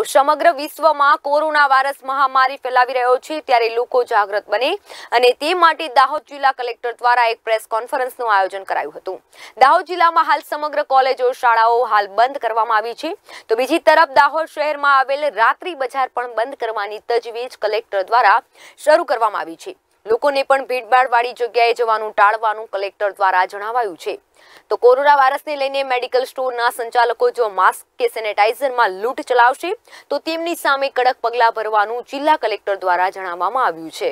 તો સમગ્ર વિશ્વમાં કોરોના વાયરસ મહામારી ફેલાવી રહ્યો છે ત્યારે લોકો જાગૃત બને અને તે માટે દાહોદ જિલ્લા કલેક્ટર દ્વારા એક પ્રેસ કોન્ફરન્સનું આયોજન કરાયું હતું દાહોદ જિલ્લામાં હાલ સમગ્ર કોલેજો શાળાઓ હાલ બંધ કરવામાં આવી છે તો બીજી તરફ દાહોદ શહેરમાં આવેલ રાત્રિ બજાર પણ બંધ કરવાની તજવીજ કલેક્ટર દ્વારા શરૂ કરવામાં આવી છે લોકોને પણ ભીડભાડવાળી જગ્યાએ જવાનું ટાળવાનું કલેક્ટર દ્વારા જણાવાયું છે તો કોરોના વાયરસને લઈને મેડિકલ સ્ટોરના સંચાલકો જો માસ્ક કે સેનેટાઈઝરમાં લૂંટ ચલાવશે તો તેમની સામે કડક પગલાં ભરવાનું જિલ્લા કલેક્ટર દ્વારા જણાવવામાં આવ્યું છે